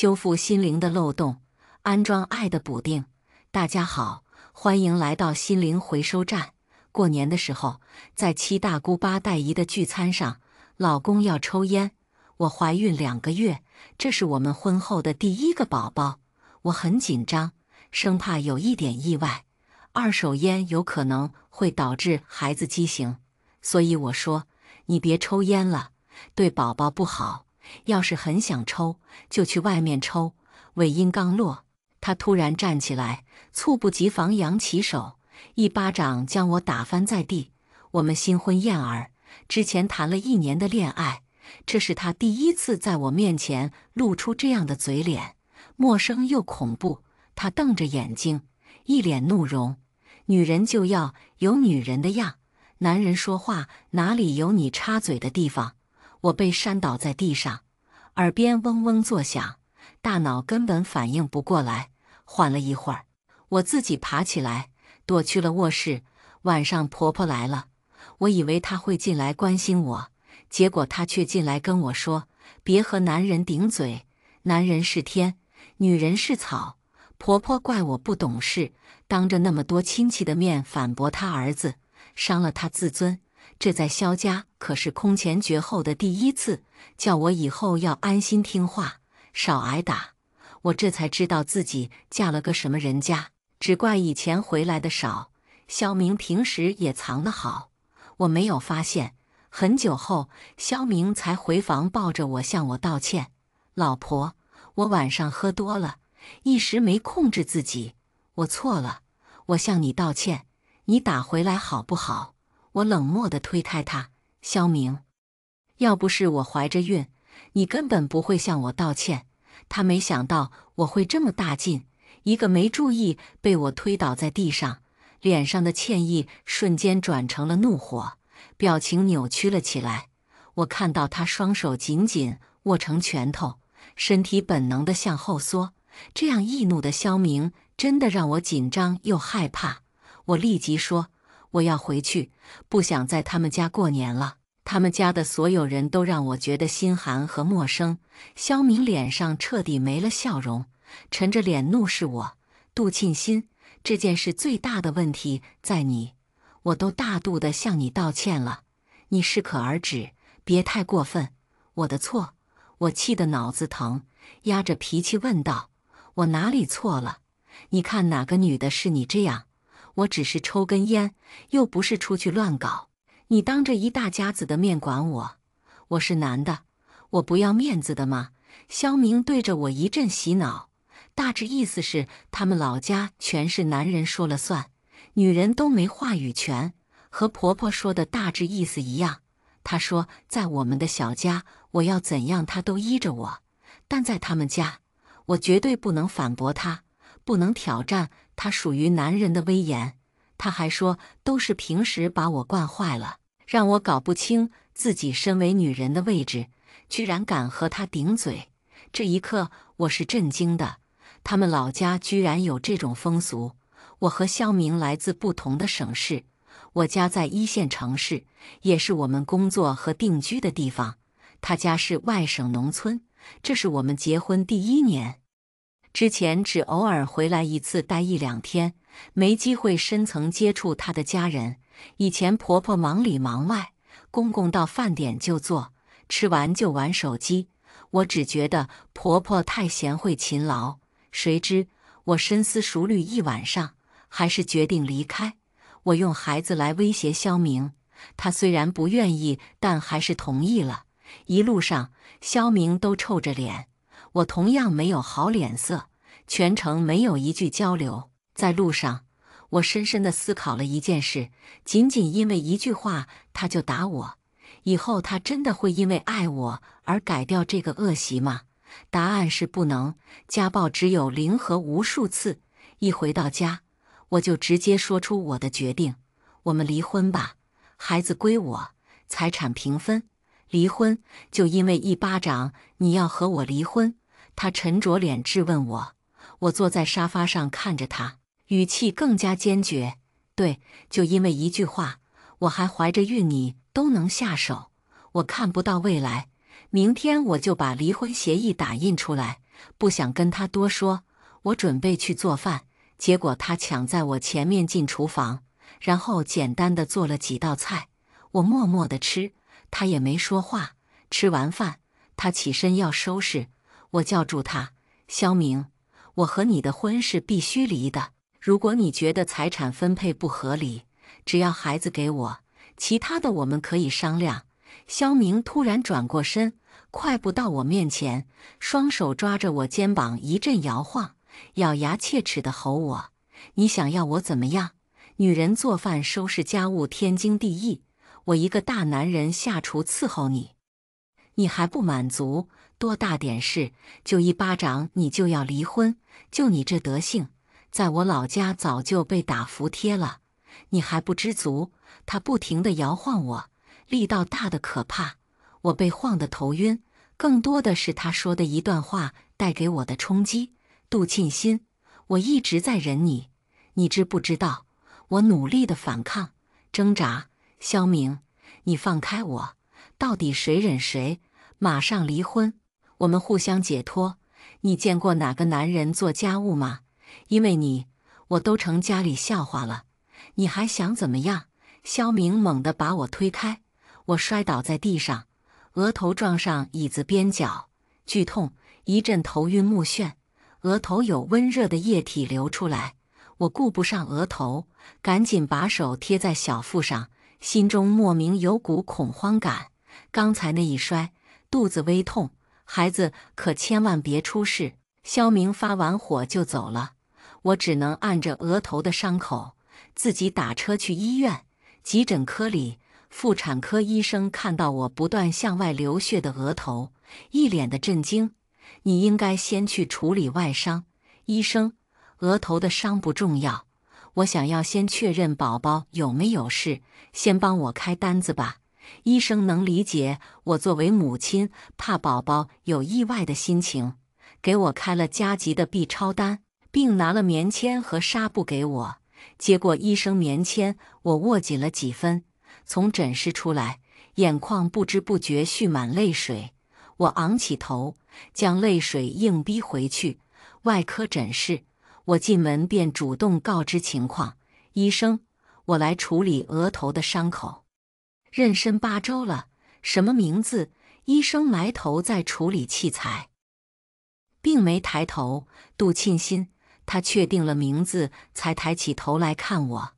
修复心灵的漏洞，安装爱的补丁。大家好，欢迎来到心灵回收站。过年的时候，在七大姑八大姨的聚餐上，老公要抽烟。我怀孕两个月，这是我们婚后的第一个宝宝，我很紧张，生怕有一点意外。二手烟有可能会导致孩子畸形，所以我说你别抽烟了，对宝宝不好。要是很想抽，就去外面抽。尾音刚落，他突然站起来，猝不及防扬起手，一巴掌将我打翻在地。我们新婚燕尔，之前谈了一年的恋爱，这是他第一次在我面前露出这样的嘴脸，陌生又恐怖。他瞪着眼睛，一脸怒容。女人就要有女人的样，男人说话哪里有你插嘴的地方？我被扇倒在地上，耳边嗡嗡作响，大脑根本反应不过来。缓了一会儿，我自己爬起来，躲去了卧室。晚上婆婆来了，我以为她会进来关心我，结果她却进来跟我说：“别和男人顶嘴，男人是天，女人是草。”婆婆怪我不懂事，当着那么多亲戚的面反驳她儿子，伤了她自尊。这在萧家可是空前绝后的第一次，叫我以后要安心听话，少挨打。我这才知道自己嫁了个什么人家，只怪以前回来的少。萧明平时也藏得好，我没有发现。很久后，萧明才回房抱着我向我道歉：“老婆，我晚上喝多了，一时没控制自己，我错了，我向你道歉，你打回来好不好？”我冷漠的推开他，肖明，要不是我怀着孕，你根本不会向我道歉。他没想到我会这么大劲，一个没注意被我推倒在地上，脸上的歉意瞬间转成了怒火，表情扭曲了起来。我看到他双手紧紧握成拳头，身体本能的向后缩。这样易怒的肖明真的让我紧张又害怕。我立即说。我要回去，不想在他们家过年了。他们家的所有人都让我觉得心寒和陌生。肖明脸上彻底没了笑容，沉着脸怒视我。杜沁心，这件事最大的问题在你。我都大度的向你道歉了，你适可而止，别太过分。我的错，我气得脑子疼，压着脾气问道：我哪里错了？你看哪个女的是你这样？我只是抽根烟，又不是出去乱搞。你当着一大家子的面管我，我是男的，我不要面子的吗？肖明对着我一阵洗脑，大致意思是他们老家全是男人说了算，女人都没话语权，和婆婆说的大致意思一样。他说，在我们的小家，我要怎样，他都依着我；但在他们家，我绝对不能反驳他，不能挑战。他属于男人的威严，他还说都是平时把我惯坏了，让我搞不清自己身为女人的位置，居然敢和他顶嘴。这一刻，我是震惊的。他们老家居然有这种风俗。我和肖明来自不同的省市，我家在一线城市，也是我们工作和定居的地方。他家是外省农村，这是我们结婚第一年。之前只偶尔回来一次，待一两天，没机会深层接触他的家人。以前婆婆忙里忙外，公公到饭点就做，吃完就玩手机。我只觉得婆婆太贤惠勤劳，谁知我深思熟虑一晚上，还是决定离开。我用孩子来威胁肖明，他虽然不愿意，但还是同意了。一路上，肖明都臭着脸。我同样没有好脸色，全程没有一句交流。在路上，我深深地思考了一件事：仅仅因为一句话，他就打我，以后他真的会因为爱我而改掉这个恶习吗？答案是不能。家暴只有零和无数次。一回到家，我就直接说出我的决定：我们离婚吧，孩子归我，财产平分。离婚就因为一巴掌，你要和我离婚？他沉着脸质问我，我坐在沙发上看着他，语气更加坚决。对，就因为一句话，我还怀着孕，你都能下手？我看不到未来，明天我就把离婚协议打印出来。不想跟他多说，我准备去做饭，结果他抢在我前面进厨房，然后简单的做了几道菜，我默默的吃，他也没说话。吃完饭，他起身要收拾。我叫住他，肖明，我和你的婚是必须离的。如果你觉得财产分配不合理，只要孩子给我，其他的我们可以商量。肖明突然转过身，快步到我面前，双手抓着我肩膀一阵摇晃，咬牙切齿的吼我：“你想要我怎么样？女人做饭、收拾家务天经地义，我一个大男人下厨伺候你，你还不满足？”多大点事，就一巴掌你就要离婚？就你这德性，在我老家早就被打服帖了。你还不知足？他不停地摇晃我，力道大的可怕，我被晃得头晕。更多的是他说的一段话带给我的冲击。杜沁心，我一直在忍你，你知不知道？我努力的反抗、挣扎。肖明，你放开我！到底谁忍谁？马上离婚！我们互相解脱。你见过哪个男人做家务吗？因为你，我都成家里笑话了。你还想怎么样？肖明猛地把我推开，我摔倒在地上，额头撞上椅子边角，剧痛，一阵头晕目眩，额头有温热的液体流出来。我顾不上额头，赶紧把手贴在小腹上，心中莫名有股恐慌感。刚才那一摔，肚子微痛。孩子可千万别出事！肖明发完火就走了，我只能按着额头的伤口自己打车去医院急诊科里。妇产科医生看到我不断向外流血的额头，一脸的震惊。你应该先去处理外伤，医生。额头的伤不重要，我想要先确认宝宝有没有事，先帮我开单子吧。医生能理解我作为母亲怕宝宝有意外的心情，给我开了加急的 B 超单，并拿了棉签和纱布给我。接过医生棉签，我握紧了几分。从诊室出来，眼眶不知不觉蓄满泪水。我昂起头，将泪水硬逼回去。外科诊室，我进门便主动告知情况：医生，我来处理额头的伤口。妊娠八周了，什么名字？医生埋头在处理器材，并没抬头。杜沁心，他确定了名字才抬起头来看我。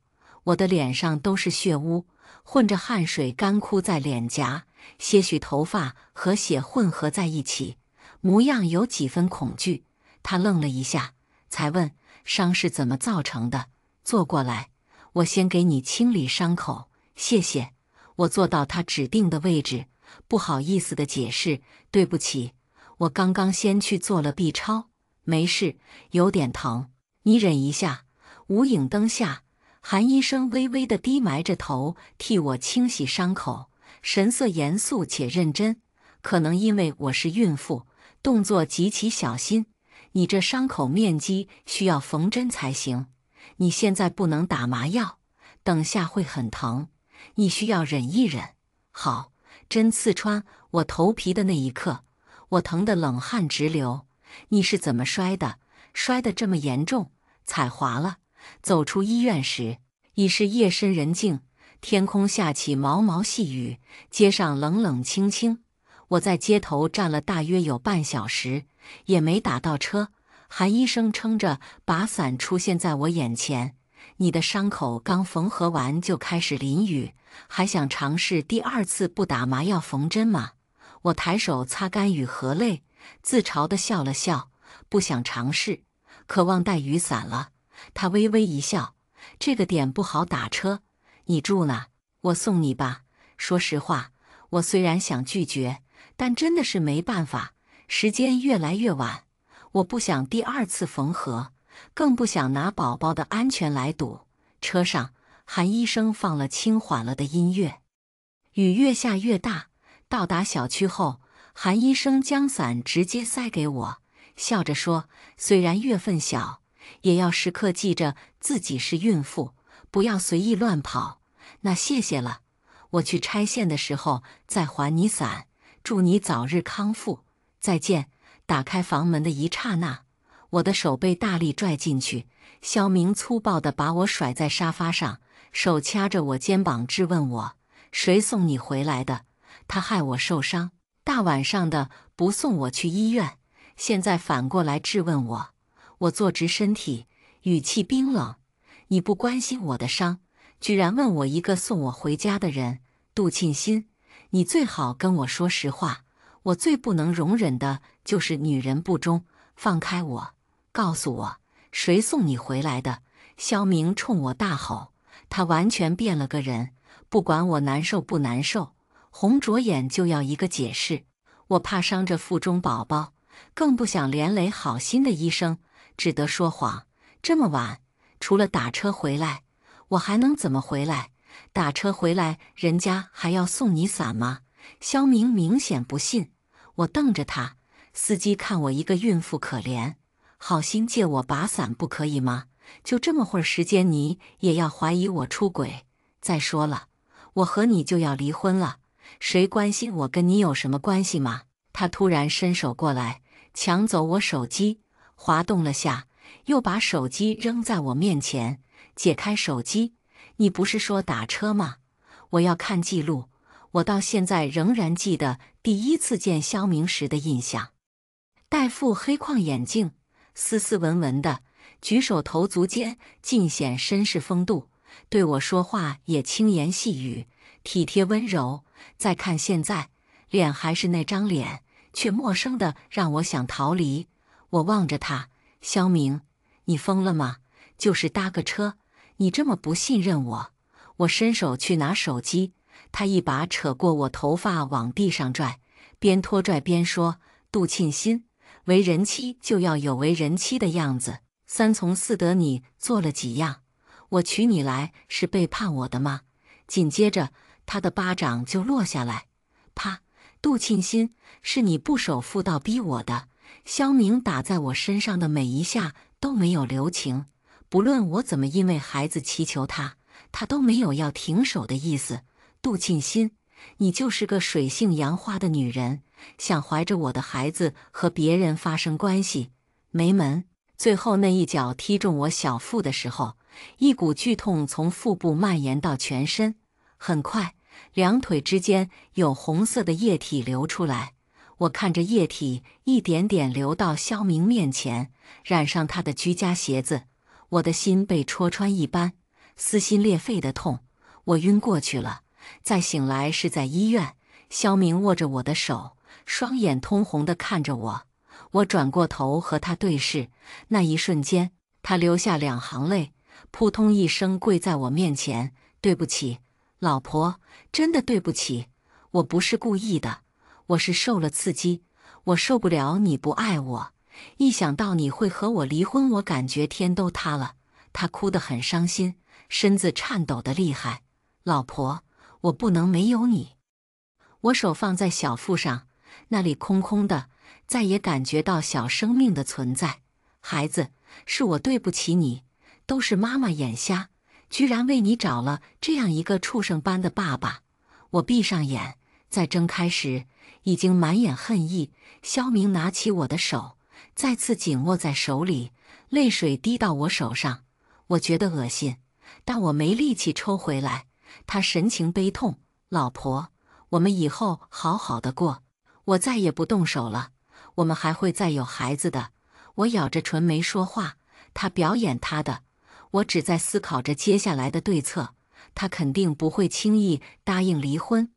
我的脸上都是血污，混着汗水干枯在脸颊，些许头发和血混合在一起，模样有几分恐惧。他愣了一下，才问：“伤是怎么造成的？”坐过来，我先给你清理伤口。谢谢。我坐到他指定的位置，不好意思的解释：“对不起，我刚刚先去做了 B 超，没事，有点疼，你忍一下。”无影灯下，韩医生微微的低埋着头，替我清洗伤口，神色严肃且认真。可能因为我是孕妇，动作极其小心。你这伤口面积需要缝针才行，你现在不能打麻药，等下会很疼。你需要忍一忍。好，针刺穿我头皮的那一刻，我疼得冷汗直流。你是怎么摔的？摔得这么严重？踩滑了。走出医院时已是夜深人静，天空下起毛毛细雨，街上冷冷清清。我在街头站了大约有半小时，也没打到车。韩医生撑着把伞出现在我眼前。你的伤口刚缝合完就开始淋雨，还想尝试第二次不打麻药缝针吗？我抬手擦干雨和泪，自嘲地笑了笑，不想尝试，渴望带雨伞了。他微微一笑，这个点不好打车，你住哪？我送你吧。说实话，我虽然想拒绝，但真的是没办法，时间越来越晚，我不想第二次缝合。更不想拿宝宝的安全来赌。车上，韩医生放了轻缓了的音乐。雨越下越大。到达小区后，韩医生将伞直接塞给我，笑着说：“虽然月份小，也要时刻记着自己是孕妇，不要随意乱跑。”那谢谢了，我去拆线的时候再还你伞。祝你早日康复，再见。打开房门的一刹那。我的手被大力拽进去，肖明粗暴地把我甩在沙发上，手掐着我肩膀质问我：“谁送你回来的？他害我受伤，大晚上的不送我去医院，现在反过来质问我。”我坐直身体，语气冰冷：“你不关心我的伤，居然问我一个送我回家的人，杜庆新，你最好跟我说实话。我最不能容忍的就是女人不忠。放开我。”告诉我，谁送你回来的？肖明冲我大吼，他完全变了个人。不管我难受不难受，红着眼就要一个解释。我怕伤着腹中宝宝，更不想连累好心的医生，只得说谎。这么晚，除了打车回来，我还能怎么回来？打车回来，人家还要送你伞吗？肖明明显不信，我瞪着他。司机看我一个孕妇可怜。好心借我把伞不可以吗？就这么会儿时间，你也要怀疑我出轨？再说了，我和你就要离婚了，谁关心我？跟你有什么关系吗？他突然伸手过来，抢走我手机，滑动了下，又把手机扔在我面前，解开手机。你不是说打车吗？我要看记录。我到现在仍然记得第一次见肖明时的印象，戴副黑框眼镜。斯斯文文的，举手投足间尽显绅士风度，对我说话也轻言细语，体贴温柔。再看现在，脸还是那张脸，却陌生的让我想逃离。我望着他，肖明，你疯了吗？就是搭个车，你这么不信任我？我伸手去拿手机，他一把扯过我头发往地上拽，边拖拽边说：“杜沁心。”为人妻就要有为人妻的样子，三从四德，你做了几样？我娶你来是背叛我的吗？紧接着他的巴掌就落下来，啪！杜沁心，是你不守妇道逼我的。肖明打在我身上的每一下都没有留情，不论我怎么因为孩子祈求他，他都没有要停手的意思。杜沁心，你就是个水性杨花的女人。想怀着我的孩子和别人发生关系，没门！最后那一脚踢中我小腹的时候，一股剧痛从腹部蔓延到全身。很快，两腿之间有红色的液体流出来。我看着液体一点点流到肖明面前，染上他的居家鞋子，我的心被戳穿一般，撕心裂肺的痛。我晕过去了，再醒来是在医院。肖明握着我的手。双眼通红的看着我，我转过头和他对视，那一瞬间，他流下两行泪，扑通一声跪在我面前：“对不起，老婆，真的对不起，我不是故意的，我是受了刺激，我受不了你不爱我，一想到你会和我离婚，我感觉天都塌了。”他哭得很伤心，身子颤抖的厉害。老婆，我不能没有你。我手放在小腹上。那里空空的，再也感觉到小生命的存在。孩子，是我对不起你，都是妈妈眼瞎，居然为你找了这样一个畜生般的爸爸。我闭上眼，再睁开时，已经满眼恨意。肖明拿起我的手，再次紧握在手里，泪水滴到我手上，我觉得恶心，但我没力气抽回来。他神情悲痛，老婆，我们以后好好的过。我再也不动手了。我们还会再有孩子的。我咬着唇没说话。他表演他的，我只在思考着接下来的对策。他肯定不会轻易答应离婚，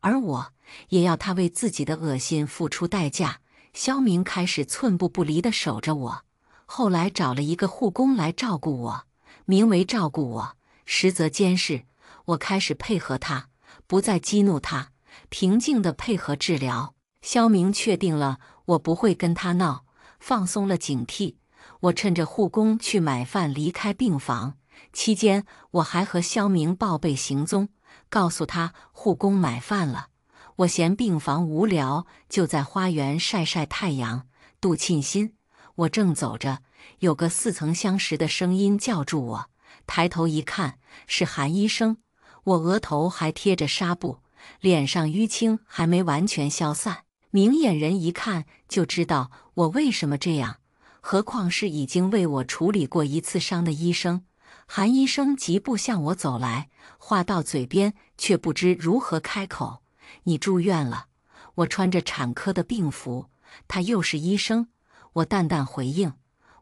而我也要他为自己的恶心付出代价。肖明开始寸步不离地守着我，后来找了一个护工来照顾我，名为照顾我，实则监视。我开始配合他，不再激怒他，平静地配合治疗。肖明确定了，我不会跟他闹，放松了警惕。我趁着护工去买饭离开病房，期间我还和肖明报备行踪，告诉他护工买饭了。我嫌病房无聊，就在花园晒晒太阳。杜沁心，我正走着，有个似曾相识的声音叫住我。抬头一看，是韩医生。我额头还贴着纱布，脸上淤青还没完全消散。明眼人一看就知道我为什么这样，何况是已经为我处理过一次伤的医生。韩医生疾步向我走来，话到嘴边却不知如何开口。你住院了，我穿着产科的病服。他又是医生，我淡淡回应：“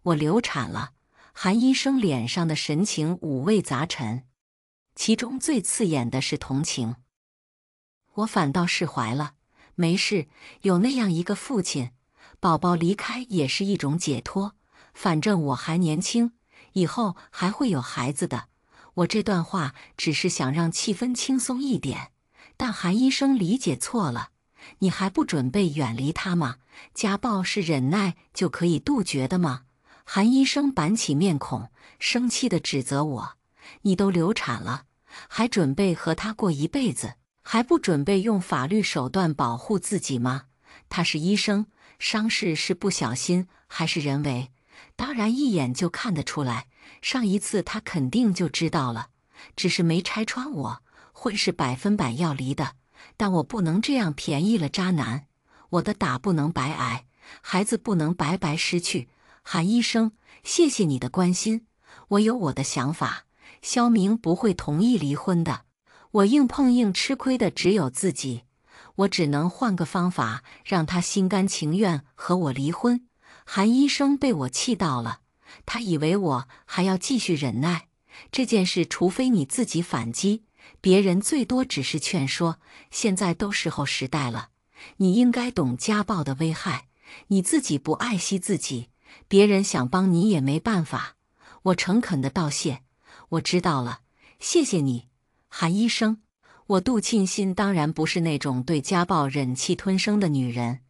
我流产了。”韩医生脸上的神情五味杂陈，其中最刺眼的是同情。我反倒释怀了。没事，有那样一个父亲，宝宝离开也是一种解脱。反正我还年轻，以后还会有孩子的。我这段话只是想让气氛轻松一点，但韩医生理解错了。你还不准备远离他吗？家暴是忍耐就可以杜绝的吗？韩医生板起面孔，生气地指责我：“你都流产了，还准备和他过一辈子？”还不准备用法律手段保护自己吗？他是医生，伤势是不小心还是人为？当然一眼就看得出来，上一次他肯定就知道了，只是没拆穿我。婚是百分百要离的，但我不能这样便宜了渣男，我的打不能白挨，孩子不能白白失去。韩医生，谢谢你的关心，我有我的想法，肖明不会同意离婚的。我硬碰硬吃亏的只有自己，我只能换个方法让他心甘情愿和我离婚。韩医生被我气到了，他以为我还要继续忍耐这件事，除非你自己反击，别人最多只是劝说。现在都时候时代了，你应该懂家暴的危害，你自己不爱惜自己，别人想帮你也没办法。我诚恳的道谢，我知道了，谢谢你。韩医生，我杜庆新当然不是那种对家暴忍气吞声的女人，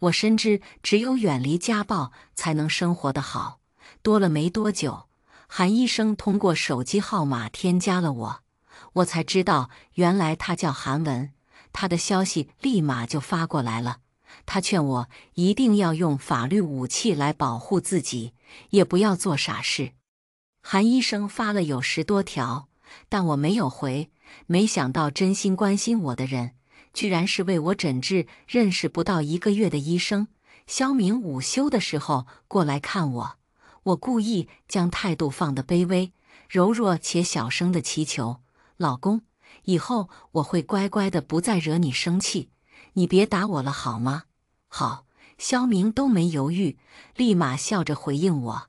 我深知只有远离家暴才能生活的好。多了没多久，韩医生通过手机号码添加了我，我才知道原来他叫韩文，他的消息立马就发过来了。他劝我一定要用法律武器来保护自己，也不要做傻事。韩医生发了有十多条。但我没有回，没想到真心关心我的人，居然是为我诊治认识不到一个月的医生肖明。午休的时候过来看我，我故意将态度放得卑微、柔弱且小声的祈求：“老公，以后我会乖乖的，不再惹你生气，你别打我了，好吗？”好，肖明都没犹豫，立马笑着回应我：“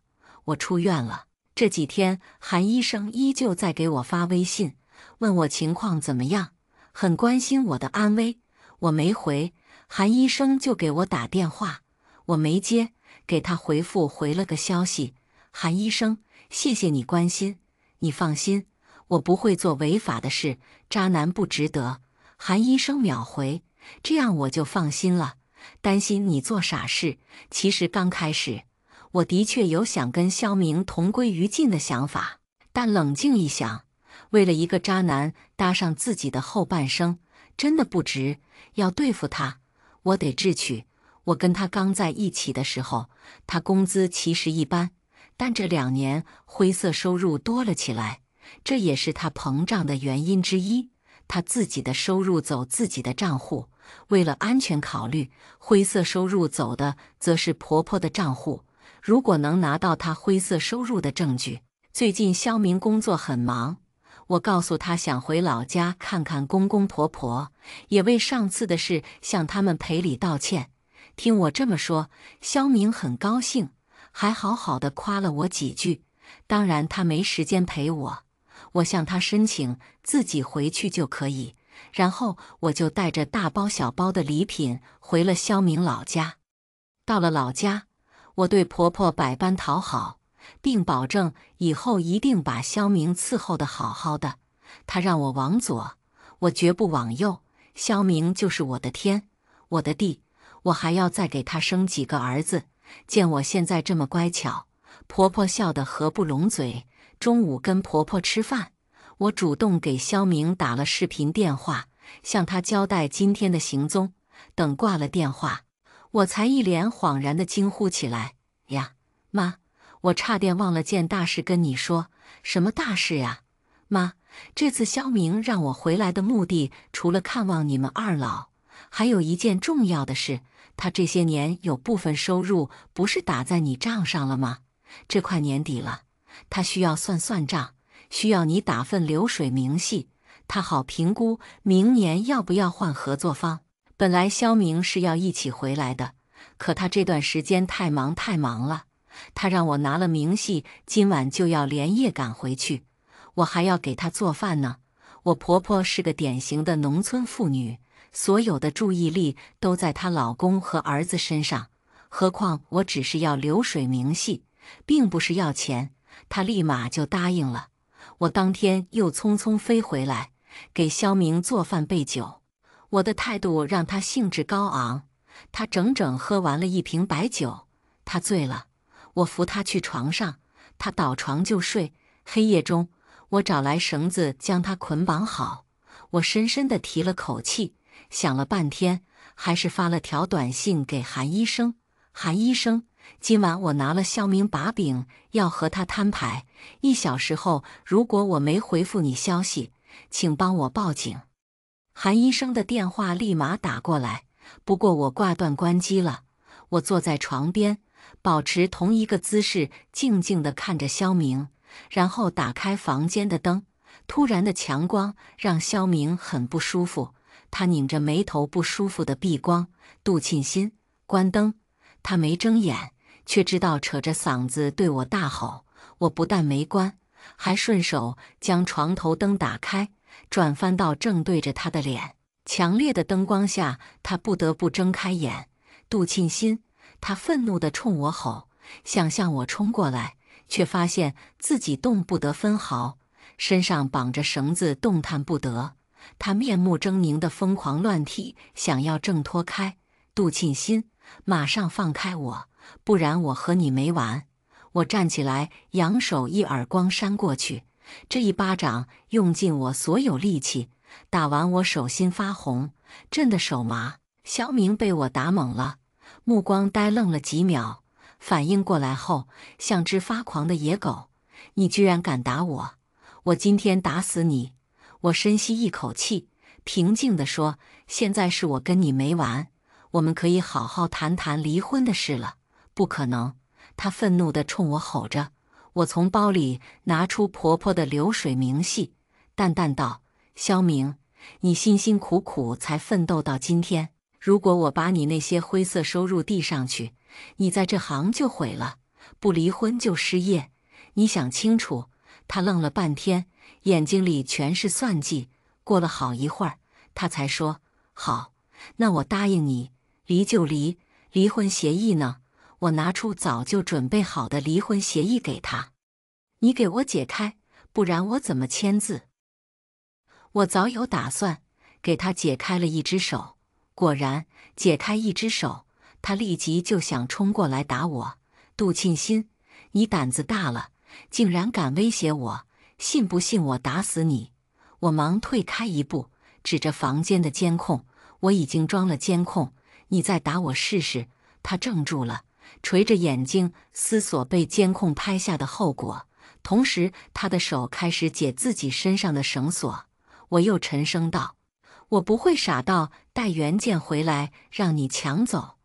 我出院了。”这几天韩医生依旧在给我发微信，问我情况怎么样，很关心我的安危。我没回，韩医生就给我打电话，我没接，给他回复回了个消息：“韩医生，谢谢你关心，你放心，我不会做违法的事，渣男不值得。”韩医生秒回，这样我就放心了，担心你做傻事。其实刚开始。我的确有想跟肖明同归于尽的想法，但冷静一想，为了一个渣男搭上自己的后半生，真的不值。要对付他，我得智取。我跟他刚在一起的时候，他工资其实一般，但这两年灰色收入多了起来，这也是他膨胀的原因之一。他自己的收入走自己的账户，为了安全考虑，灰色收入走的则是婆婆的账户。如果能拿到他灰色收入的证据，最近肖明工作很忙，我告诉他想回老家看看公公婆婆，也为上次的事向他们赔礼道歉。听我这么说，肖明很高兴，还好好的夸了我几句。当然他没时间陪我，我向他申请自己回去就可以。然后我就带着大包小包的礼品回了肖明老家，到了老家。我对婆婆百般讨好，并保证以后一定把肖明伺候得好好的。她让我往左，我绝不往右。肖明就是我的天，我的地，我还要再给他生几个儿子。见我现在这么乖巧，婆婆笑得合不拢嘴。中午跟婆婆吃饭，我主动给肖明打了视频电话，向他交代今天的行踪。等挂了电话。我才一脸恍然的惊呼起来：“呀，妈，我差点忘了件大事跟你说。什么大事呀？妈，这次肖明让我回来的目的，除了看望你们二老，还有一件重要的事。他这些年有部分收入不是打在你账上了吗？这快年底了，他需要算算账，需要你打份流水明细，他好评估明年要不要换合作方。”本来肖明是要一起回来的，可他这段时间太忙太忙了，他让我拿了明细，今晚就要连夜赶回去。我还要给他做饭呢。我婆婆是个典型的农村妇女，所有的注意力都在她老公和儿子身上。何况我只是要流水明细，并不是要钱，她立马就答应了。我当天又匆匆飞回来，给肖明做饭备酒。我的态度让他兴致高昂，他整整喝完了一瓶白酒，他醉了。我扶他去床上，他倒床就睡。黑夜中，我找来绳子将他捆绑好。我深深的提了口气，想了半天，还是发了条短信给韩医生：“韩医生，今晚我拿了肖明把柄，要和他摊牌。一小时后，如果我没回复你消息，请帮我报警。”韩医生的电话立马打过来，不过我挂断关机了。我坐在床边，保持同一个姿势，静静地看着肖明，然后打开房间的灯。突然的强光让肖明很不舒服，他拧着眉头，不舒服的避光。杜沁心，关灯！他没睁眼，却知道扯着嗓子对我大吼。我不但没关，还顺手将床头灯打开。转翻到正对着他的脸，强烈的灯光下，他不得不睁开眼。杜沁心，他愤怒地冲我吼，想向我冲过来，却发现自己动不得分毫，身上绑着绳子，动弹不得。他面目狰狞的疯狂乱踢，想要挣脱开。杜沁心，马上放开我，不然我和你没完！我站起来，扬手一耳光扇过去。这一巴掌用尽我所有力气，打完我手心发红，震得手麻。肖明被我打懵了，目光呆愣了几秒，反应过来后，像只发狂的野狗：“你居然敢打我！我今天打死你！”我深吸一口气，平静地说：“现在是我跟你没完，我们可以好好谈谈离婚的事了。”不可能！他愤怒地冲我吼着。我从包里拿出婆婆的流水明细，淡淡道：“肖明，你辛辛苦苦才奋斗到今天，如果我把你那些灰色收入递上去，你在这行就毁了，不离婚就失业。你想清楚。”他愣了半天，眼睛里全是算计。过了好一会儿，他才说：“好，那我答应你，离就离。离婚协议呢？”我拿出早就准备好的离婚协议给他，你给我解开，不然我怎么签字？我早有打算，给他解开了一只手，果然解开一只手，他立即就想冲过来打我。杜庆新，你胆子大了，竟然敢威胁我！信不信我打死你？我忙退开一步，指着房间的监控，我已经装了监控，你再打我试试。他怔住了。垂着眼睛思索被监控拍下的后果，同时他的手开始解自己身上的绳索。我又沉声道：“我不会傻到带原件回来让你抢走。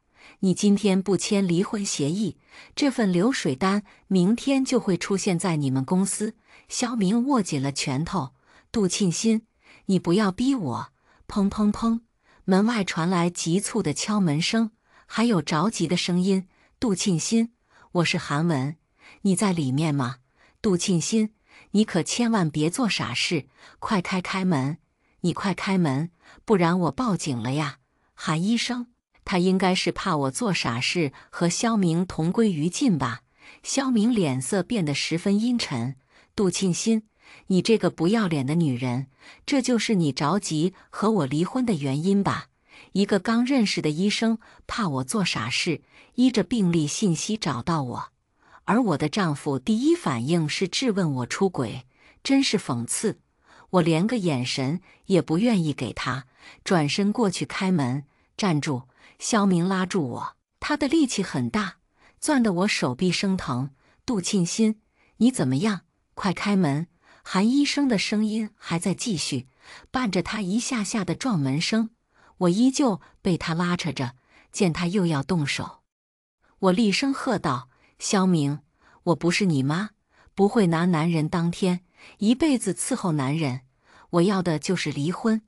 你今天不签离婚协议，这份流水单明天就会出现在你们公司。”肖明握紧了拳头。杜庆新，你不要逼我！砰砰砰，门外传来急促的敲门声，还有着急的声音。杜庆心，我是韩文，你在里面吗？杜庆心，你可千万别做傻事，快开开门！你快开门，不然我报警了呀！韩医生，他应该是怕我做傻事和肖明同归于尽吧？肖明脸色变得十分阴沉。杜庆心，你这个不要脸的女人，这就是你着急和我离婚的原因吧？一个刚认识的医生怕我做傻事，依着病历信息找到我，而我的丈夫第一反应是质问我出轨，真是讽刺！我连个眼神也不愿意给他，转身过去开门。站住，肖明拉住我，他的力气很大，攥得我手臂生疼。杜沁心，你怎么样？快开门！韩医生的声音还在继续，伴着他一下下的撞门声。我依旧被他拉扯着，见他又要动手，我厉声喝道：“肖明，我不是你妈，不会拿男人当天，一辈子伺候男人。我要的就是离婚。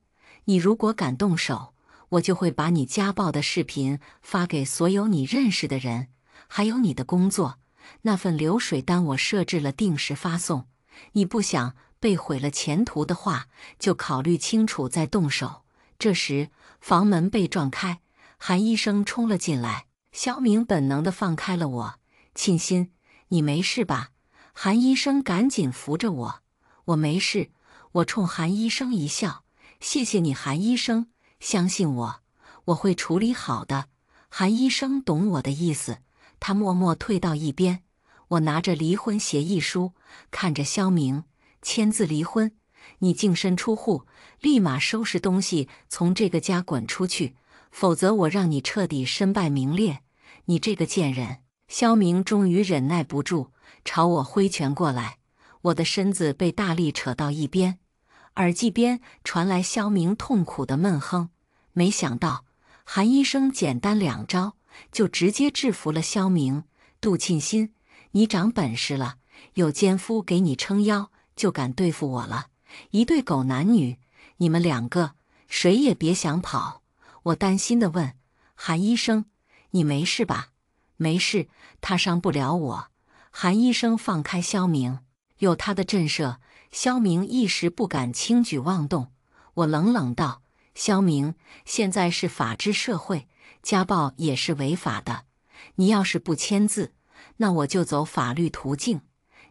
你如果敢动手，我就会把你家暴的视频发给所有你认识的人，还有你的工作那份流水单，我设置了定时发送。你不想被毁了前途的话，就考虑清楚再动手。”这时。房门被撞开，韩医生冲了进来。肖明本能地放开了我。沁心，你没事吧？韩医生赶紧扶着我。我没事。我冲韩医生一笑，谢谢你，韩医生。相信我，我会处理好的。韩医生懂我的意思，他默默退到一边。我拿着离婚协议书，看着肖明签字离婚。你净身出户。立马收拾东西，从这个家滚出去，否则我让你彻底身败名裂！你这个贱人！肖明终于忍耐不住，朝我挥拳过来。我的身子被大力扯到一边，耳机边传来肖明痛苦的闷哼。没想到韩医生简单两招就直接制服了肖明。杜沁心，你长本事了，有奸夫给你撑腰，就敢对付我了？一对狗男女！你们两个谁也别想跑！我担心地问：“韩医生，你没事吧？”“没事，他伤不了我。”韩医生放开肖明。有他的震慑，肖明一时不敢轻举妄动。我冷冷道：“肖明，现在是法治社会，家暴也是违法的。你要是不签字，那我就走法律途径。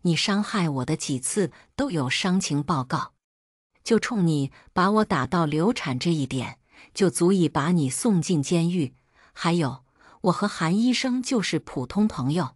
你伤害我的几次都有伤情报告。”就冲你把我打到流产这一点，就足以把你送进监狱。还有，我和韩医生就是普通朋友，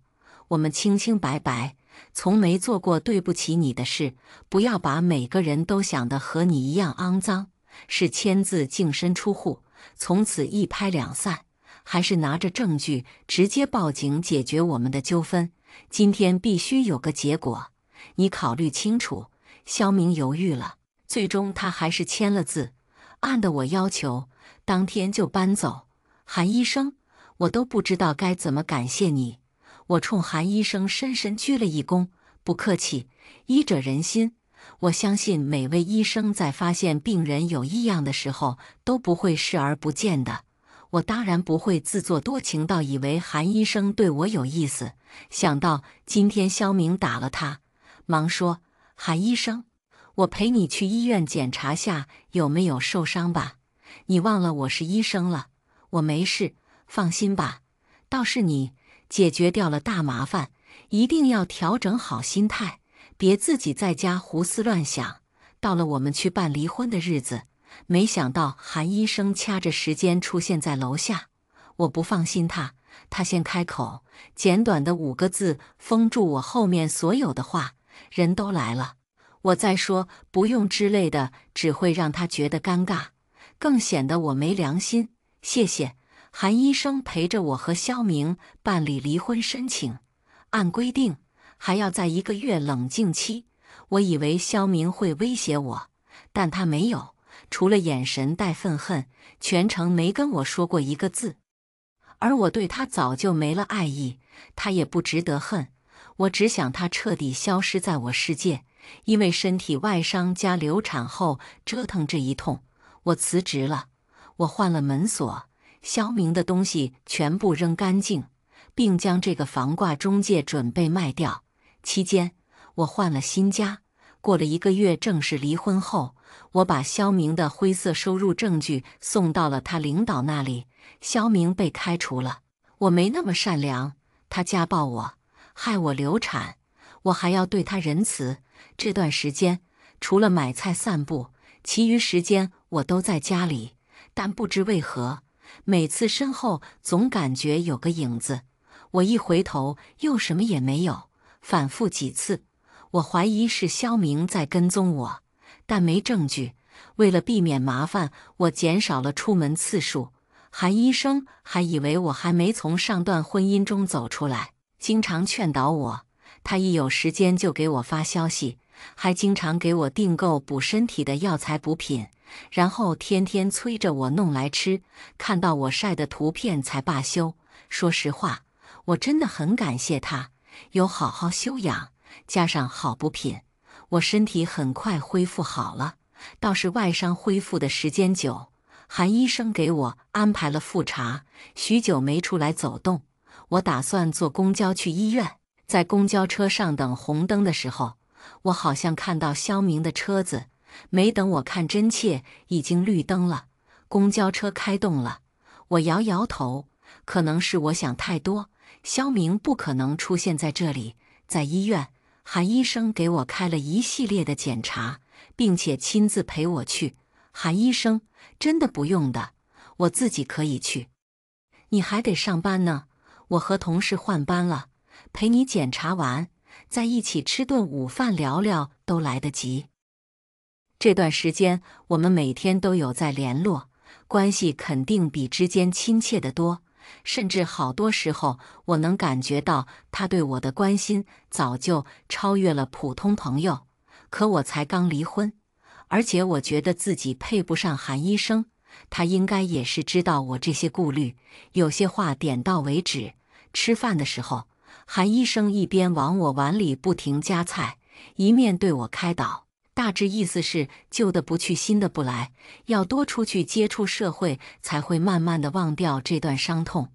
我们清清白白，从没做过对不起你的事。不要把每个人都想得和你一样肮脏。是签字净身出户，从此一拍两散，还是拿着证据直接报警解决我们的纠纷？今天必须有个结果，你考虑清楚。肖明犹豫了。最终他还是签了字，按的我要求，当天就搬走。韩医生，我都不知道该怎么感谢你。我冲韩医生深深鞠了一躬。不客气，医者仁心。我相信每位医生在发现病人有异样的时候都不会视而不见的。我当然不会自作多情到以为韩医生对我有意思。想到今天肖明打了他，忙说：“韩医生。”我陪你去医院检查下有没有受伤吧。你忘了我是医生了，我没事，放心吧。倒是你解决掉了大麻烦，一定要调整好心态，别自己在家胡思乱想。到了我们去办离婚的日子，没想到韩医生掐着时间出现在楼下，我不放心他。他先开口，简短的五个字封住我后面所有的话。人都来了。我再说不用之类的，只会让他觉得尴尬，更显得我没良心。谢谢韩医生陪着我和肖明办理离婚申请，按规定还要在一个月冷静期。我以为肖明会威胁我，但他没有，除了眼神带愤恨，全程没跟我说过一个字。而我对他早就没了爱意，他也不值得恨。我只想他彻底消失在我世界。因为身体外伤加流产后折腾这一通，我辞职了。我换了门锁，肖明的东西全部扔干净，并将这个房挂中介准备卖掉。期间，我换了新家。过了一个月，正式离婚后，我把肖明的灰色收入证据送到了他领导那里。肖明被开除了。我没那么善良。他家暴我，害我流产，我还要对他仁慈。这段时间，除了买菜、散步，其余时间我都在家里。但不知为何，每次身后总感觉有个影子，我一回头又什么也没有。反复几次，我怀疑是肖明在跟踪我，但没证据。为了避免麻烦，我减少了出门次数。韩医生还以为我还没从上段婚姻中走出来，经常劝导我。他一有时间就给我发消息，还经常给我订购补身体的药材补品，然后天天催着我弄来吃，看到我晒的图片才罢休。说实话，我真的很感谢他，有好好休养，加上好补品，我身体很快恢复好了。倒是外伤恢复的时间久，韩医生给我安排了复查，许久没出来走动，我打算坐公交去医院。在公交车上等红灯的时候，我好像看到肖明的车子，没等我看真切，已经绿灯了。公交车开动了，我摇摇头，可能是我想太多，肖明不可能出现在这里。在医院，韩医生给我开了一系列的检查，并且亲自陪我去。韩医生，真的不用的，我自己可以去。你还得上班呢，我和同事换班了。陪你检查完，再一起吃顿午饭聊聊都来得及。这段时间我们每天都有在联络，关系肯定比之间亲切的多。甚至好多时候，我能感觉到他对我的关心早就超越了普通朋友。可我才刚离婚，而且我觉得自己配不上韩医生。他应该也是知道我这些顾虑，有些话点到为止。吃饭的时候。韩医生一边往我碗里不停夹菜，一面对我开导，大致意思是旧的不去，新的不来，要多出去接触社会，才会慢慢的忘掉这段伤痛。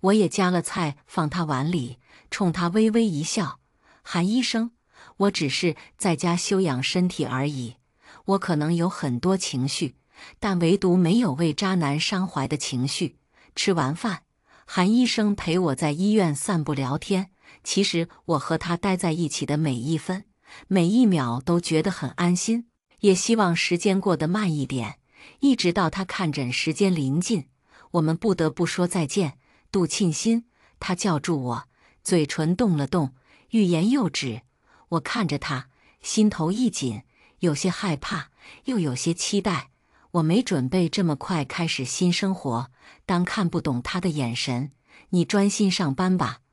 我也夹了菜放他碗里，冲他微微一笑。韩医生，我只是在家休养身体而已，我可能有很多情绪，但唯独没有为渣男伤怀的情绪。吃完饭，韩医生陪我在医院散步聊天。其实我和他待在一起的每一分每一秒都觉得很安心，也希望时间过得慢一点。一直到他看诊时间临近，我们不得不说再见。杜沁心，他叫住我，嘴唇动了动，欲言又止。我看着他，心头一紧，有些害怕，又有些期待。我没准备这么快开始新生活，当看不懂他的眼神，你专心上班吧。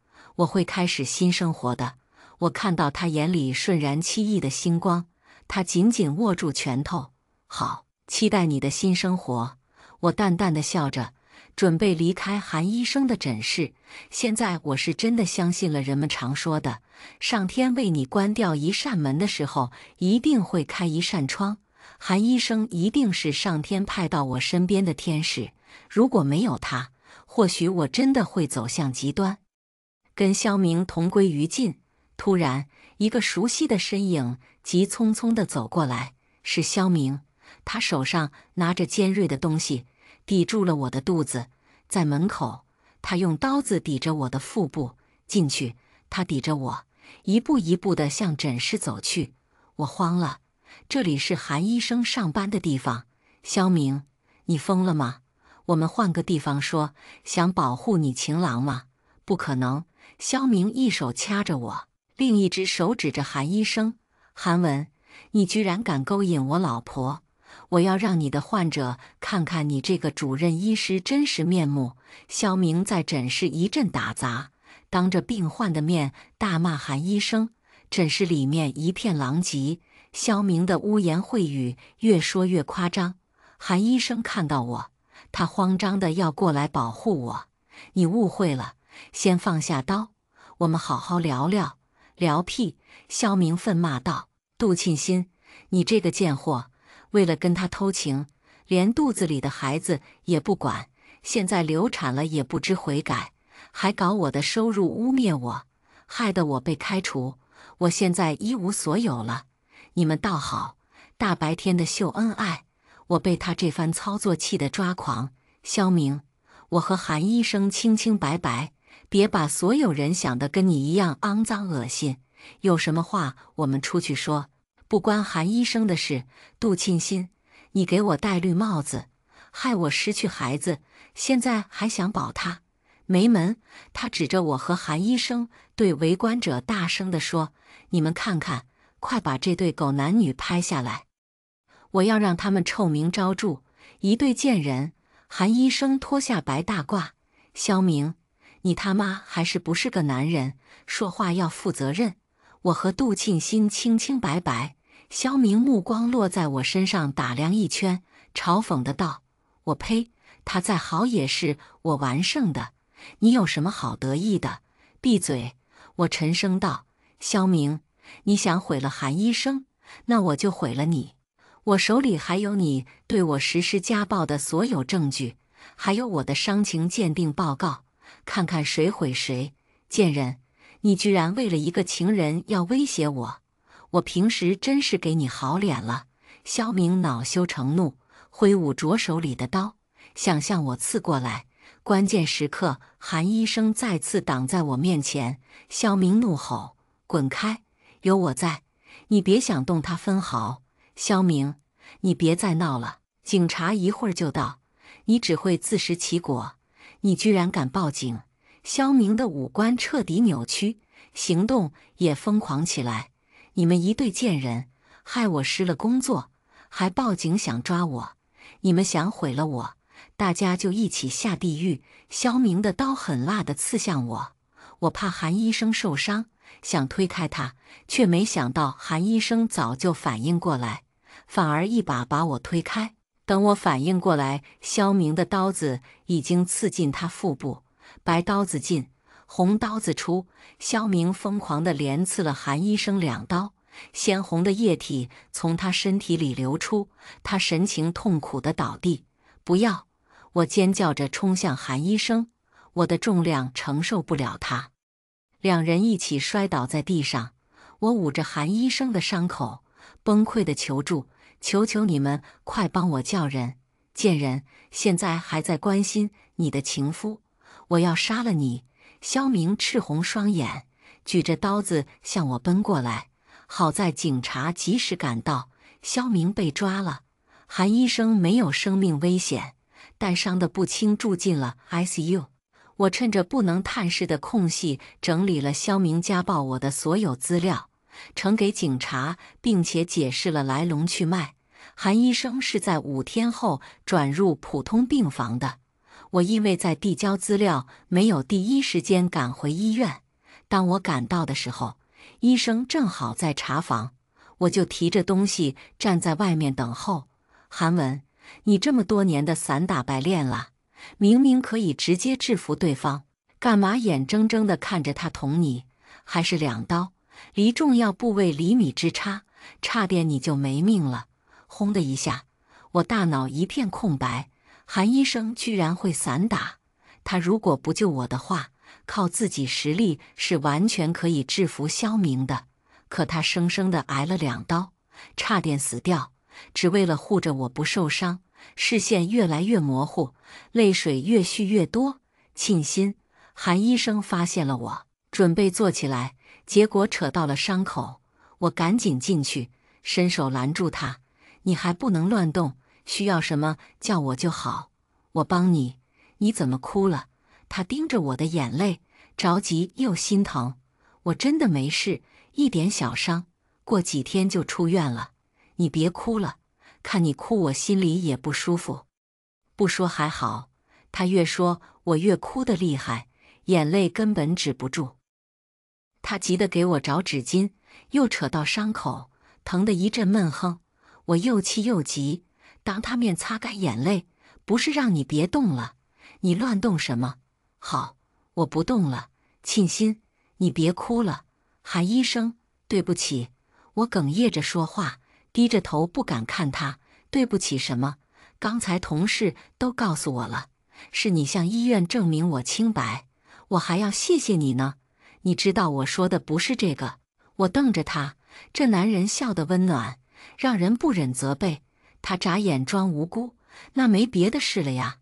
我会开始新生活的。我看到他眼里瞬然七异的星光，他紧紧握住拳头。好，期待你的新生活。我淡淡的笑着，准备离开韩医生的诊室。现在我是真的相信了人们常说的：上天为你关掉一扇门的时候，一定会开一扇窗。韩医生一定是上天派到我身边的天使。如果没有他，或许我真的会走向极端。跟肖明同归于尽。突然，一个熟悉的身影急匆匆地走过来，是肖明。他手上拿着尖锐的东西，抵住了我的肚子。在门口，他用刀子抵着我的腹部。进去，他抵着我，一步一步地向诊室走去。我慌了，这里是韩医生上班的地方。肖明，你疯了吗？我们换个地方说。想保护你情郎吗？不可能。肖明一手掐着我，另一只手指着韩医生：“韩文，你居然敢勾引我老婆！我要让你的患者看看你这个主任医师真实面目！”肖明在诊室一阵打砸，当着病患的面大骂韩医生。诊室里面一片狼藉，肖明的污言秽语越说越夸张。韩医生看到我，他慌张的要过来保护我。你误会了。先放下刀，我们好好聊聊。聊屁！肖明愤骂道：“杜沁心，你这个贱货，为了跟他偷情，连肚子里的孩子也不管，现在流产了也不知悔改，还搞我的收入，污蔑我，害得我被开除。我现在一无所有了。你们倒好，大白天的秀恩爱。我被他这番操作气得抓狂。肖明，我和韩医生清清白白。”别把所有人想的跟你一样肮脏恶心，有什么话我们出去说，不关韩医生的事。杜庆新，你给我戴绿帽子，害我失去孩子，现在还想保他？没门！他指着我和韩医生，对围观者大声地说：“你们看看，快把这对狗男女拍下来，我要让他们臭名昭著，一对贱人！”韩医生脱下白大褂，肖明。你他妈还是不是个男人？说话要负责任！我和杜庆新清清白白。肖明目光落在我身上，打量一圈，嘲讽的道：“我呸！他再好也是我完胜的，你有什么好得意的？闭嘴！”我沉声道：“肖明，你想毁了韩医生，那我就毁了你。我手里还有你对我实施家暴的所有证据，还有我的伤情鉴定报告。”看看谁毁谁！贱人，你居然为了一个情人要威胁我！我平时真是给你好脸了。肖明恼羞成怒，挥舞着手里的刀，想向我刺过来。关键时刻，韩医生再次挡在我面前。肖明怒吼：“滚开！有我在，你别想动他分毫！”肖明，你别再闹了，警察一会儿就到，你只会自食其果。你居然敢报警！肖明的五官彻底扭曲，行动也疯狂起来。你们一对贱人，害我失了工作，还报警想抓我。你们想毁了我，大家就一起下地狱！肖明的刀狠辣的刺向我，我怕韩医生受伤，想推开他，却没想到韩医生早就反应过来，反而一把把我推开。等我反应过来，肖明的刀子已经刺进他腹部，白刀子进，红刀子出。肖明疯狂地连刺了韩医生两刀，鲜红的液体从他身体里流出，他神情痛苦地倒地。不要！我尖叫着冲向韩医生，我的重量承受不了他，两人一起摔倒在地上。我捂着韩医生的伤口，崩溃地求助。求求你们，快帮我叫人！贱人现在还在关心你的情夫，我要杀了你！肖明赤红双眼，举着刀子向我奔过来。好在警察及时赶到，肖明被抓了。韩医生没有生命危险，但伤得不轻，住进了 I C U。我趁着不能探视的空隙，整理了肖明家暴我的所有资料。呈给警察，并且解释了来龙去脉。韩医生是在五天后转入普通病房的。我因为在递交资料，没有第一时间赶回医院。当我赶到的时候，医生正好在查房，我就提着东西站在外面等候。韩文，你这么多年的散打白练了，明明可以直接制服对方，干嘛眼睁睁地看着他捅你？还是两刀？离重要部位厘米之差，差点你就没命了！轰的一下，我大脑一片空白。韩医生居然会散打，他如果不救我的话，靠自己实力是完全可以制服肖明的。可他生生的挨了两刀，差点死掉，只为了护着我不受伤。视线越来越模糊，泪水越蓄越多。沁心，韩医生发现了我，准备坐起来。结果扯到了伤口，我赶紧进去，伸手拦住他：“你还不能乱动，需要什么叫我就好，我帮你。”你怎么哭了？他盯着我的眼泪，着急又心疼。我真的没事，一点小伤，过几天就出院了。你别哭了，看你哭我心里也不舒服。不说还好，他越说，我越哭得厉害，眼泪根本止不住。他急得给我找纸巾，又扯到伤口，疼得一阵闷哼。我又气又急，当他面擦干眼泪，不是让你别动了，你乱动什么？好，我不动了。沁心，你别哭了，韩医生。对不起，我哽咽着说话，低着头不敢看他。对不起什么？刚才同事都告诉我了，是你向医院证明我清白，我还要谢谢你呢。你知道我说的不是这个。我瞪着他，这男人笑得温暖，让人不忍责备。他眨眼，装无辜。那没别的事了呀？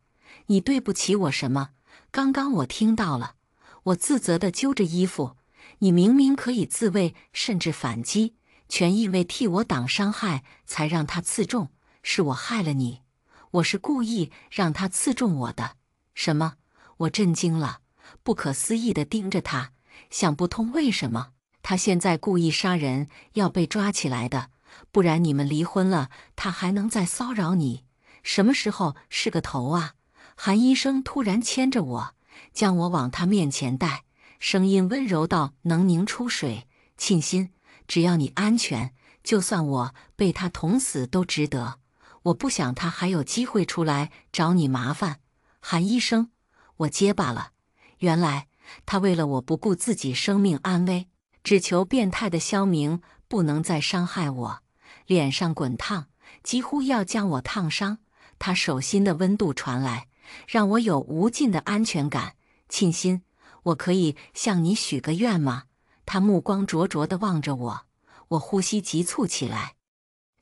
你对不起我什么？刚刚我听到了。我自责地揪着衣服。你明明可以自卫，甚至反击，全因为替我挡伤害，才让他刺中。是我害了你。我是故意让他刺中我的。什么？我震惊了，不可思议地盯着他。想不通，为什么他现在故意杀人要被抓起来的？不然你们离婚了，他还能再骚扰你？什么时候是个头啊？韩医生突然牵着我，将我往他面前带，声音温柔到能凝出水：“沁心，只要你安全，就算我被他捅死都值得。我不想他还有机会出来找你麻烦。”韩医生，我结巴了，原来。他为了我不顾自己生命安危，只求变态的肖明不能再伤害我。脸上滚烫，几乎要将我烫伤。他手心的温度传来，让我有无尽的安全感、沁心。我可以向你许个愿吗？他目光灼灼地望着我，我呼吸急促起来，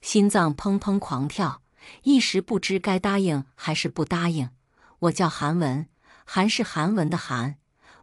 心脏砰砰狂跳，一时不知该答应还是不答应。我叫韩文，韩是韩文的韩。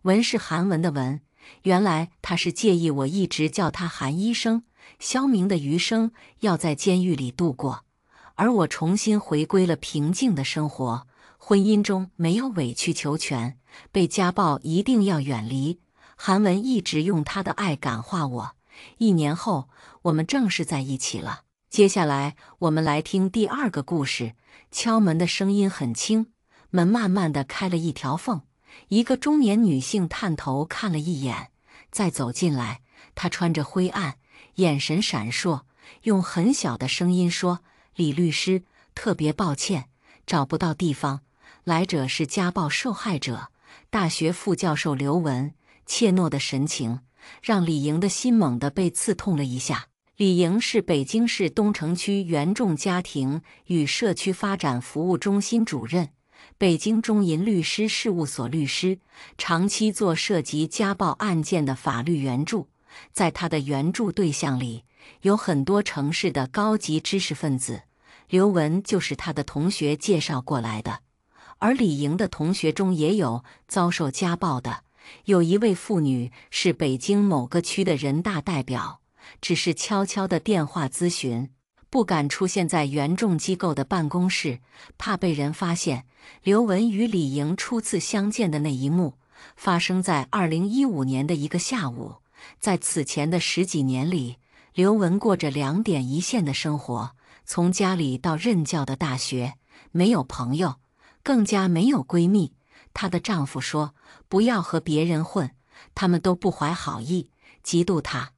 文是韩文的文，原来他是介意我一直叫他韩医生。肖明的余生要在监狱里度过，而我重新回归了平静的生活。婚姻中没有委曲求全，被家暴一定要远离。韩文一直用他的爱感化我。一年后，我们正式在一起了。接下来，我们来听第二个故事。敲门的声音很轻，门慢慢的开了一条缝。一个中年女性探头看了一眼，再走进来。她穿着灰暗，眼神闪烁，用很小的声音说：“李律师，特别抱歉，找不到地方。来者是家暴受害者，大学副教授刘文。怯懦的神情让李莹的心猛地被刺痛了一下。”李莹是北京市东城区原众家庭与社区发展服务中心主任。北京中银律师事务所律师长期做涉及家暴案件的法律援助，在他的援助对象里有很多城市的高级知识分子。刘文就是他的同学介绍过来的，而李莹的同学中也有遭受家暴的，有一位妇女是北京某个区的人大代表，只是悄悄的电话咨询。不敢出现在原众机构的办公室，怕被人发现。刘文与李莹初次相见的那一幕，发生在二零一五年的一个下午。在此前的十几年里，刘文过着两点一线的生活，从家里到任教的大学，没有朋友，更加没有闺蜜。她的丈夫说：“不要和别人混，他们都不怀好意，嫉妒她。”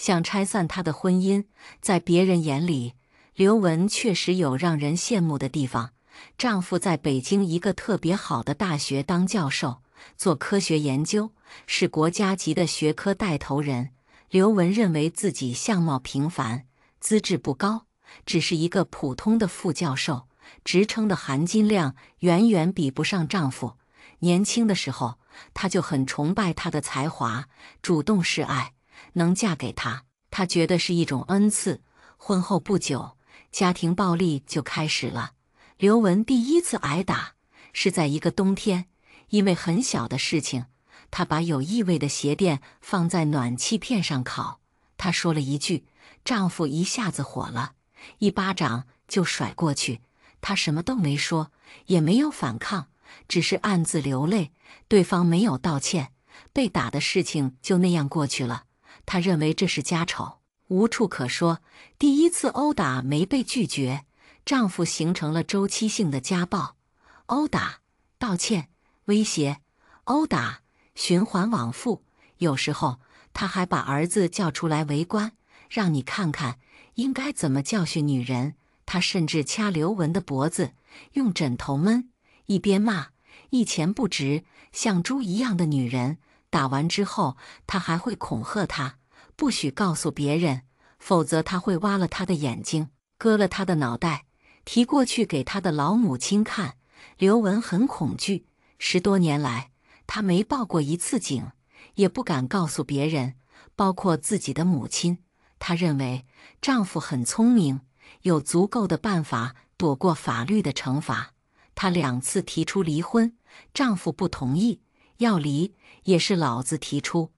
想拆散他的婚姻，在别人眼里，刘雯确实有让人羡慕的地方。丈夫在北京一个特别好的大学当教授，做科学研究，是国家级的学科带头人。刘雯认为自己相貌平凡，资质不高，只是一个普通的副教授，职称的含金量远远比不上丈夫。年轻的时候，她就很崇拜他的才华，主动示爱。能嫁给他，她觉得是一种恩赐。婚后不久，家庭暴力就开始了。刘文第一次挨打是在一个冬天，因为很小的事情，她把有异味的鞋垫放在暖气片上烤。她说了一句，丈夫一下子火了，一巴掌就甩过去。她什么都没说，也没有反抗，只是暗自流泪。对方没有道歉，被打的事情就那样过去了。他认为这是家丑，无处可说。第一次殴打没被拒绝，丈夫形成了周期性的家暴：殴打、道歉、威胁、殴打，循环往复。有时候他还把儿子叫出来围观，让你看看应该怎么教训女人。他甚至掐刘文的脖子，用枕头闷，一边骂“一钱不值，像猪一样的女人”。打完之后，他还会恐吓她。不许告诉别人，否则他会挖了他的眼睛，割了他的脑袋，提过去给他的老母亲看。刘文很恐惧，十多年来她没报过一次警，也不敢告诉别人，包括自己的母亲。她认为丈夫很聪明，有足够的办法躲过法律的惩罚。她两次提出离婚，丈夫不同意，要离也是老子提出。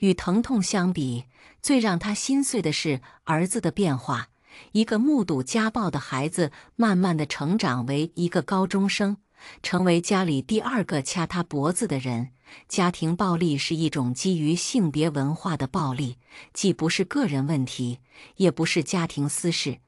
与疼痛相比，最让他心碎的是儿子的变化。一个目睹家暴的孩子，慢慢地成长为一个高中生，成为家里第二个掐他脖子的人。家庭暴力是一种基于性别文化的暴力，既不是个人问题，也不是家庭私事，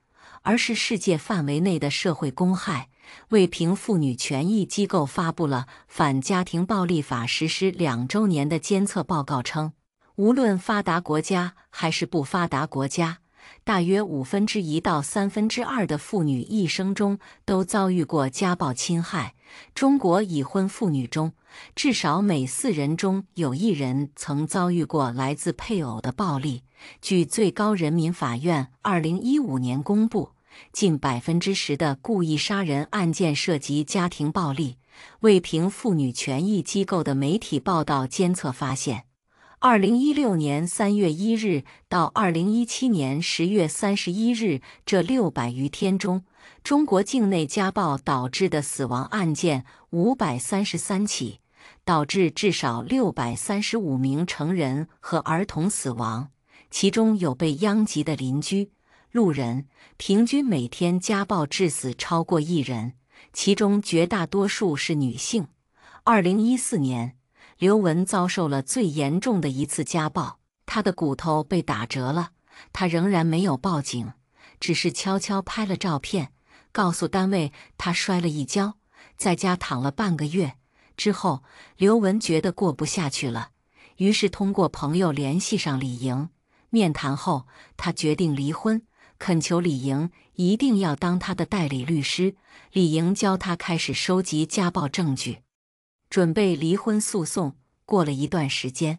而是世界范围内的社会公害。卫平妇女权益机构发布了《反家庭暴力法》实施两周年的监测报告称。无论发达国家还是不发达国家，大约五分之一到三分之二的妇女一生中都遭遇过家暴侵害。中国已婚妇女中，至少每四人中有一人曾遭遇过来自配偶的暴力。据最高人民法院二零一五年公布，近百分之十的故意杀人案件涉及家庭暴力。为凭妇女权益机构的媒体报道监测发现。二零一六年三月一日到二零一七年十月三十一日这六百余天中，中国境内家暴导致的死亡案件五百三十三起，导致至少六百三十五名成人和儿童死亡，其中有被殃及的邻居、路人。平均每天家暴致死超过一人，其中绝大多数是女性。二零一四年。刘文遭受了最严重的一次家暴，他的骨头被打折了。他仍然没有报警，只是悄悄拍了照片，告诉单位他摔了一跤，在家躺了半个月。之后，刘文觉得过不下去了，于是通过朋友联系上李莹。面谈后，他决定离婚，恳求李莹一定要当他的代理律师。李莹教他开始收集家暴证据。准备离婚诉讼。过了一段时间，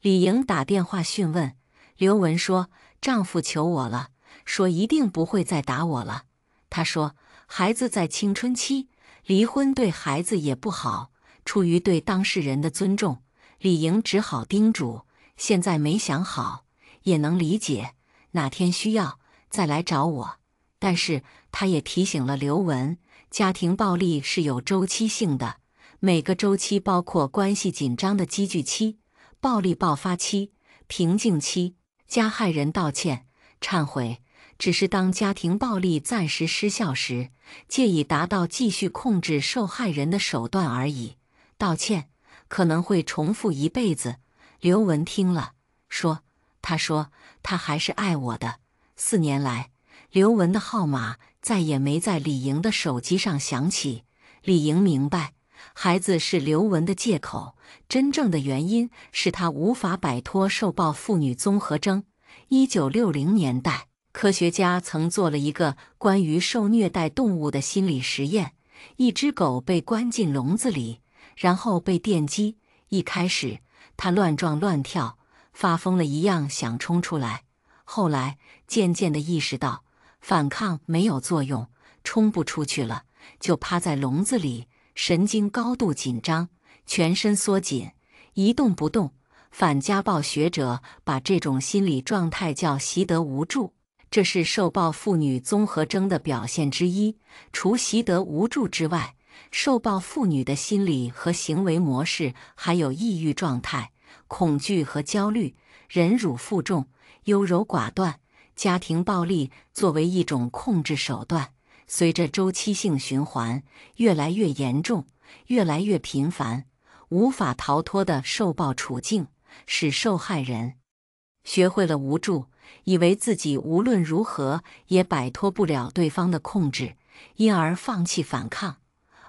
李莹打电话询问刘文说：“丈夫求我了，说一定不会再打我了。他说孩子在青春期，离婚对孩子也不好。出于对当事人的尊重，李莹只好叮嘱：现在没想好，也能理解。哪天需要再来找我。但是她也提醒了刘文，家庭暴力是有周期性的。”每个周期包括关系紧张的积聚期、暴力爆发期、平静期、加害人道歉、忏悔。只是当家庭暴力暂时失效时，借以达到继续控制受害人的手段而已。道歉可能会重复一辈子。刘文听了说：“他说他还是爱我的。”四年来，刘文的号码再也没在李莹的手机上响起。李莹明白。孩子是刘文的借口，真正的原因是他无法摆脱受暴妇女综合征。一九六零年代，科学家曾做了一个关于受虐待动物的心理实验：一只狗被关进笼子里，然后被电击。一开始，它乱撞乱跳，发疯了一样想冲出来；后来，渐渐地意识到反抗没有作用，冲不出去了，就趴在笼子里。神经高度紧张，全身缩紧，一动不动。反家暴学者把这种心理状态叫“习得无助”，这是受暴妇女综合征的表现之一。除习得无助之外，受暴妇女的心理和行为模式还有抑郁状态、恐惧和焦虑、忍辱负重、优柔寡断、家庭暴力作为一种控制手段。随着周期性循环越来越严重、越来越频繁，无法逃脱的受暴处境，使受害人学会了无助，以为自己无论如何也摆脱不了对方的控制，因而放弃反抗。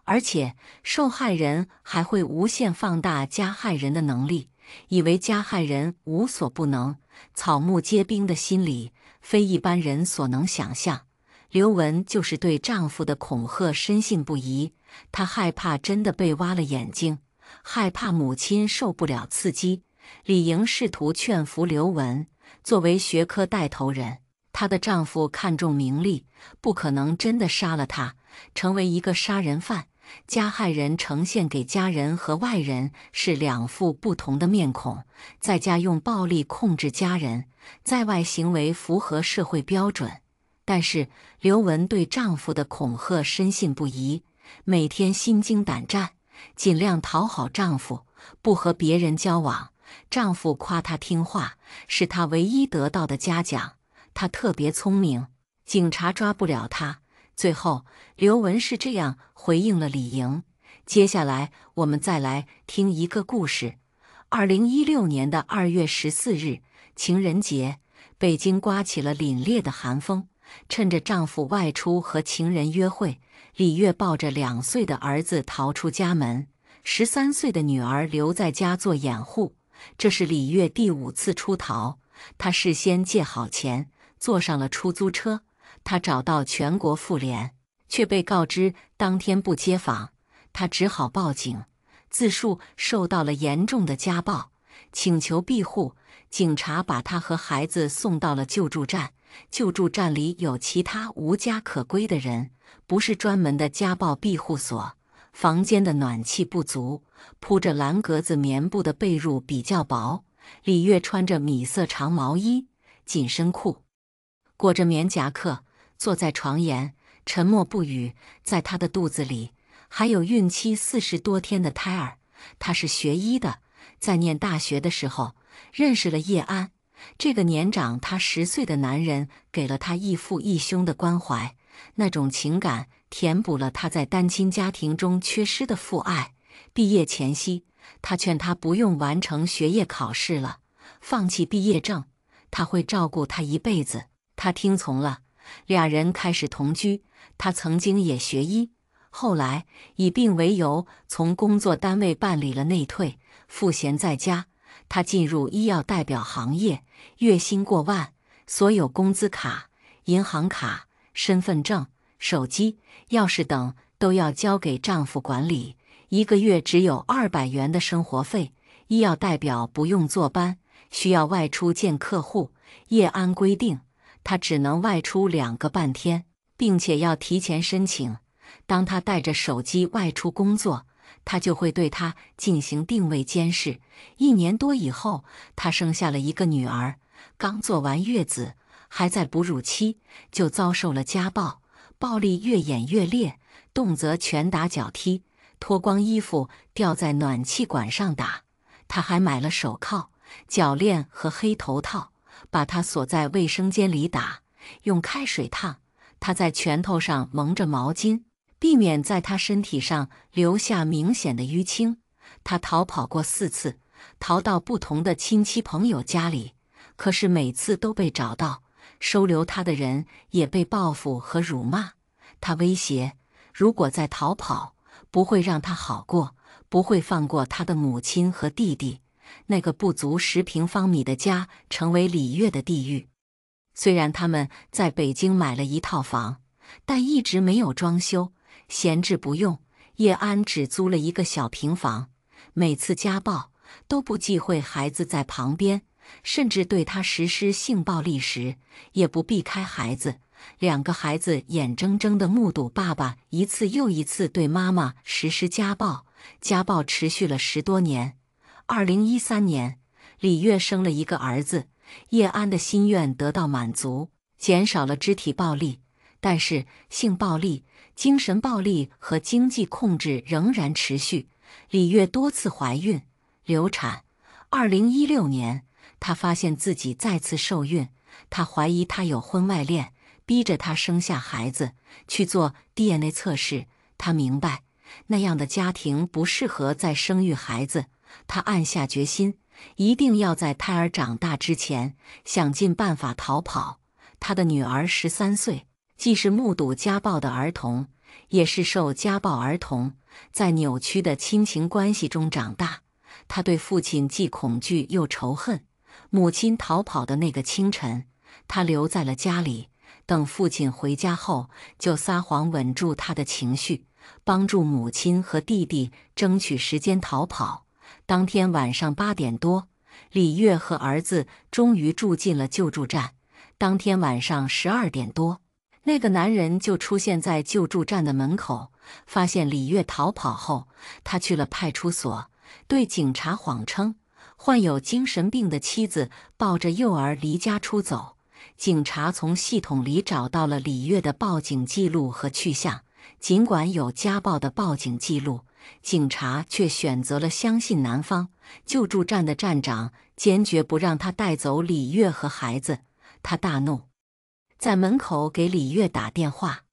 而且，受害人还会无限放大加害人的能力，以为加害人无所不能，草木皆兵的心理非一般人所能想象。刘文就是对丈夫的恐吓深信不疑，她害怕真的被挖了眼睛，害怕母亲受不了刺激。李莹试图劝服刘文，作为学科带头人，她的丈夫看重名利，不可能真的杀了她，成为一个杀人犯。加害人呈现给家人和外人是两副不同的面孔，在家用暴力控制家人，在外行为符合社会标准。但是刘文对丈夫的恐吓深信不疑，每天心惊胆战，尽量讨好丈夫，不和别人交往。丈夫夸她听话，是她唯一得到的嘉奖。她特别聪明，警察抓不了她。最后，刘文是这样回应了李莹。接下来，我们再来听一个故事。二零一六年的二月十四日，情人节，北京刮起了凛冽的寒风。趁着丈夫外出和情人约会，李月抱着两岁的儿子逃出家门，十三岁的女儿留在家做掩护。这是李月第五次出逃，她事先借好钱，坐上了出租车。她找到全国妇联，却被告知当天不接访，她只好报警，自述受到了严重的家暴，请求庇护。警察把她和孩子送到了救助站。救助站里有其他无家可归的人，不是专门的家暴庇护所。房间的暖气不足，铺着蓝格子棉布的被褥比较薄。李月穿着米色长毛衣、紧身裤，裹着棉夹克，坐在床沿，沉默不语。在她的肚子里，还有孕期四十多天的胎儿。她是学医的，在念大学的时候认识了叶安。这个年长他十岁的男人给了他一父一兄的关怀，那种情感填补了他在单亲家庭中缺失的父爱。毕业前夕，他劝他不用完成学业考试了，放弃毕业证，他会照顾他一辈子。他听从了，俩人开始同居。他曾经也学医，后来以病为由从工作单位办理了内退，赋闲在家。她进入医药代表行业，月薪过万，所有工资卡、银行卡、身份证、手机、钥匙等都要交给丈夫管理。一个月只有二百元的生活费。医药代表不用坐班，需要外出见客户。夜安规定，她只能外出两个半天，并且要提前申请。当她带着手机外出工作。他就会对他进行定位监视。一年多以后，他生下了一个女儿，刚做完月子，还在哺乳期，就遭受了家暴。暴力越演越烈，动则拳打脚踢，脱光衣服吊在暖气管上打。他还买了手铐、脚链和黑头套，把他锁在卫生间里打，用开水烫。他在拳头上蒙着毛巾。避免在他身体上留下明显的淤青。他逃跑过四次，逃到不同的亲戚朋友家里，可是每次都被找到。收留他的人也被报复和辱骂。他威胁，如果再逃跑，不会让他好过，不会放过他的母亲和弟弟。那个不足十平方米的家成为李月的地狱。虽然他们在北京买了一套房，但一直没有装修。闲置不用，叶安只租了一个小平房。每次家暴都不忌讳孩子在旁边，甚至对他实施性暴力时也不避开孩子。两个孩子眼睁睁地目睹爸爸一次又一次对妈妈实施家暴。家暴持续了十多年。二零一三年，李月生了一个儿子，叶安的心愿得到满足，减少了肢体暴力，但是性暴力。精神暴力和经济控制仍然持续。李月多次怀孕流产。二零一六年，她发现自己再次受孕。她怀疑她有婚外恋，逼着她生下孩子去做 DNA 测试。她明白那样的家庭不适合再生育孩子。她暗下决心，一定要在胎儿长大之前想尽办法逃跑。她的女儿十三岁。既是目睹家暴的儿童，也是受家暴儿童在扭曲的亲情关系中长大。他对父亲既恐惧又仇恨。母亲逃跑的那个清晨，他留在了家里，等父亲回家后就撒谎稳住他的情绪，帮助母亲和弟弟争取时间逃跑。当天晚上八点多，李月和儿子终于住进了救助站。当天晚上十二点多。那个男人就出现在救助站的门口，发现李月逃跑后，他去了派出所，对警察谎称患有精神病的妻子抱着幼儿离家出走。警察从系统里找到了李月的报警记录和去向，尽管有家暴的报警记录，警察却选择了相信男方。救助站的站长坚决不让他带走李月和孩子，他大怒。在门口给李月打电话，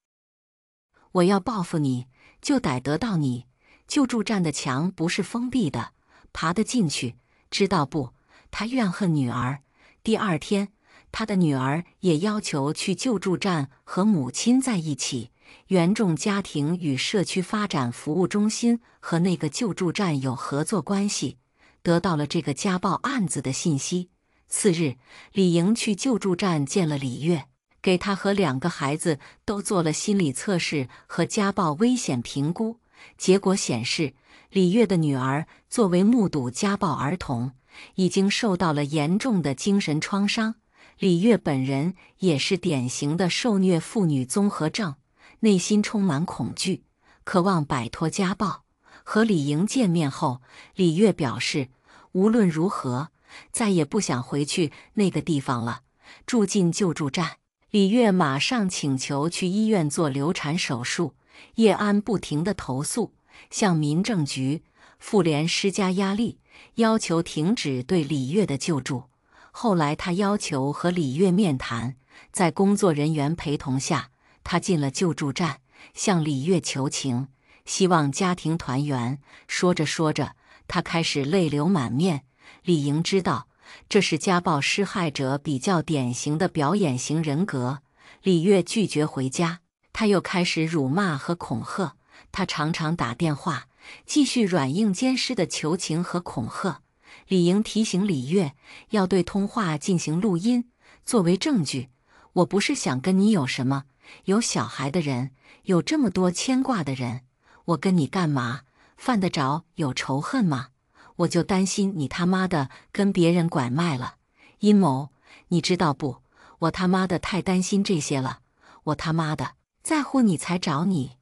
我要报复你就得得到你。救助站的墙不是封闭的，爬得进去，知道不？他怨恨女儿。第二天，他的女儿也要求去救助站和母亲在一起。原众家庭与社区发展服务中心和那个救助站有合作关系，得到了这个家暴案子的信息。次日，李莹去救助站见了李月。给他和两个孩子都做了心理测试和家暴危险评估，结果显示，李月的女儿作为目睹家暴儿童，已经受到了严重的精神创伤。李月本人也是典型的受虐妇女综合症，内心充满恐惧，渴望摆脱家暴。和李莹见面后，李月表示，无论如何，再也不想回去那个地方了，住进救助站。李月马上请求去医院做流产手术。叶安不停地投诉，向民政局、妇联施加压力，要求停止对李月的救助。后来，他要求和李月面谈，在工作人员陪同下，他进了救助站，向李月求情，希望家庭团圆。说着说着，他开始泪流满面。李莹知道。这是家暴施害者比较典型的表演型人格。李玥拒绝回家，他又开始辱骂和恐吓。他常常打电话，继续软硬兼施的求情和恐吓。李莹提醒李玥要对通话进行录音作为证据。我不是想跟你有什么，有小孩的人，有这么多牵挂的人，我跟你干嘛？犯得着有仇恨吗？我就担心你他妈的跟别人拐卖了，阴谋你知道不？我他妈的太担心这些了，我他妈的在乎你才找你。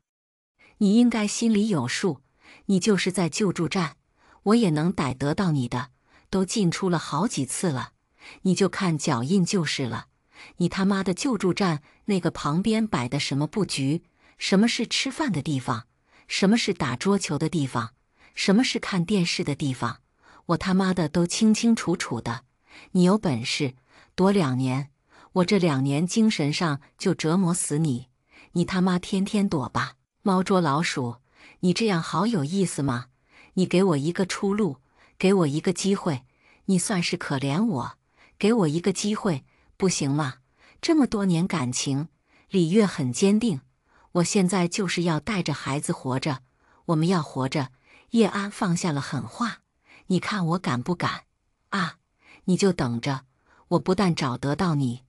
你应该心里有数，你就是在救助站，我也能逮得到你的。都进出了好几次了，你就看脚印就是了。你他妈的救助站那个旁边摆的什么布局？什么是吃饭的地方？什么是打桌球的地方？什么是看电视的地方？我他妈的都清清楚楚的。你有本事躲两年，我这两年精神上就折磨死你。你他妈天天躲吧，猫捉老鼠，你这样好有意思吗？你给我一个出路，给我一个机会，你算是可怜我，给我一个机会，不行吗？这么多年感情，李月很坚定。我现在就是要带着孩子活着，我们要活着。叶安放下了狠话：“你看我敢不敢？啊，你就等着！我不但找得到你，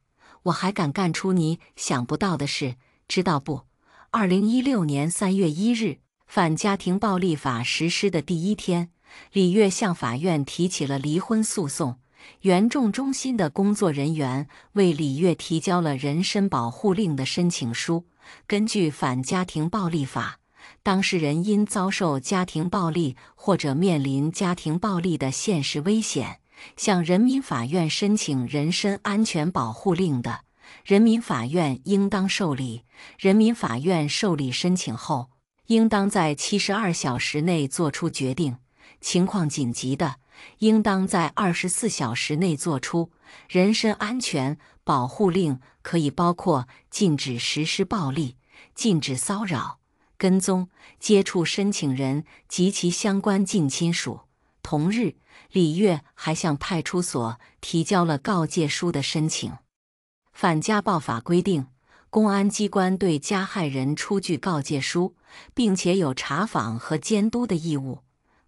我还敢干出你想不到的事，知道不？二零一六年三月一日，反家庭暴力法实施的第一天，李月向法院提起了离婚诉讼。援助中心的工作人员为李月提交了人身保护令的申请书。根据反家庭暴力法。”当事人因遭受家庭暴力或者面临家庭暴力的现实危险，向人民法院申请人身安全保护令的，人民法院应当受理。人民法院受理申请后，应当在七十二小时内作出决定，情况紧急的，应当在二十四小时内作出。人身安全保护令可以包括禁止实施暴力、禁止骚扰。跟踪接触申请人及其相关近亲属。同日，李月还向派出所提交了告诫书的申请。反家暴法规定，公安机关对加害人出具告诫书，并且有查访和监督的义务。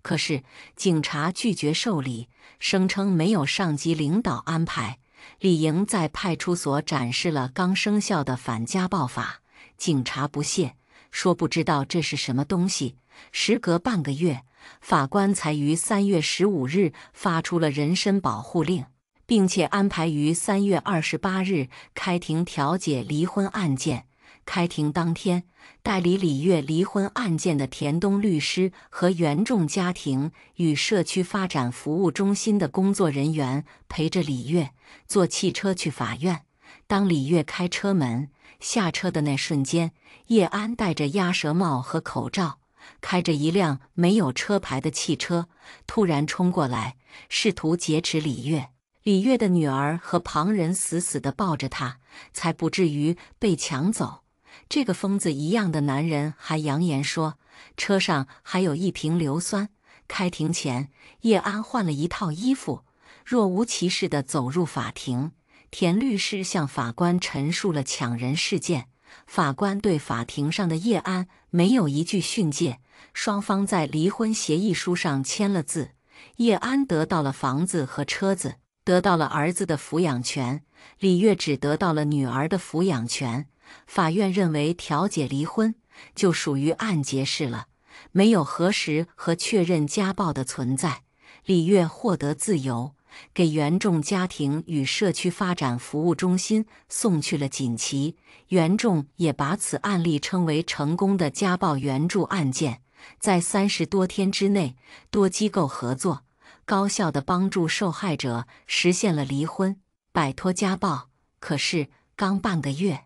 可是，警察拒绝受理，声称没有上级领导安排。李莹在派出所展示了刚生效的反家暴法，警察不屑。说不知道这是什么东西。时隔半个月，法官才于三月十五日发出了人身保护令，并且安排于三月二十八日开庭调解离婚案件。开庭当天，代理李月离婚案件的田东律师和原众家庭与社区发展服务中心的工作人员陪着李月坐汽车去法院。当李月开车门。下车的那瞬间，叶安戴着鸭舌帽和口罩，开着一辆没有车牌的汽车，突然冲过来，试图劫持李月。李月的女儿和旁人死死地抱着他，才不至于被抢走。这个疯子一样的男人还扬言说，车上还有一瓶硫酸。开庭前，叶安换了一套衣服，若无其事地走入法庭。田律师向法官陈述了抢人事件，法官对法庭上的叶安没有一句训诫。双方在离婚协议书上签了字，叶安得到了房子和车子，得到了儿子的抚养权，李月只得到了女儿的抚养权。法院认为调解离婚就属于按结式了，没有核实和确认家暴的存在，李月获得自由。给原众家庭与社区发展服务中心送去了锦旗。原众也把此案例称为成功的家暴援助案件，在三十多天之内，多机构合作，高效的帮助受害者实现了离婚，摆脱家暴。可是刚半个月，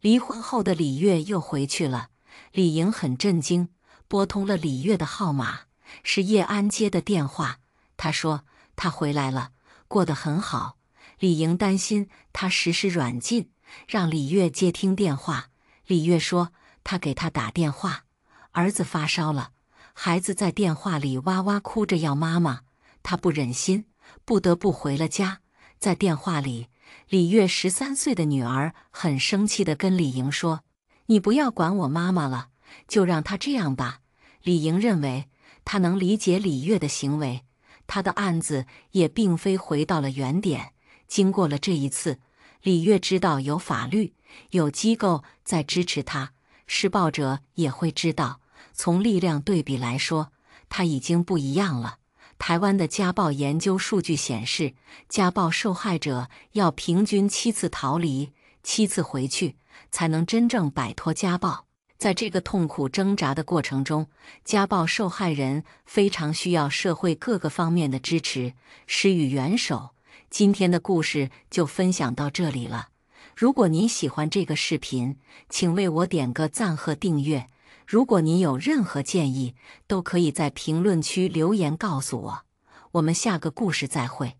离婚后的李月又回去了。李莹很震惊，拨通了李月的号码，是叶安接的电话，他说。他回来了，过得很好。李莹担心他实施软禁，让李月接听电话。李月说：“他给他打电话，儿子发烧了，孩子在电话里哇哇哭着要妈妈，他不忍心，不得不回了家。”在电话里，李月十三岁的女儿很生气的跟李莹说：“你不要管我妈妈了，就让她这样吧。”李莹认为他能理解李月的行为。他的案子也并非回到了原点。经过了这一次，李月知道有法律、有机构在支持他。施暴者也会知道，从力量对比来说，他已经不一样了。台湾的家暴研究数据显示，家暴受害者要平均七次逃离、七次回去，才能真正摆脱家暴。在这个痛苦挣扎的过程中，家暴受害人非常需要社会各个方面的支持，施予援手。今天的故事就分享到这里了。如果您喜欢这个视频，请为我点个赞和订阅。如果您有任何建议，都可以在评论区留言告诉我。我们下个故事再会。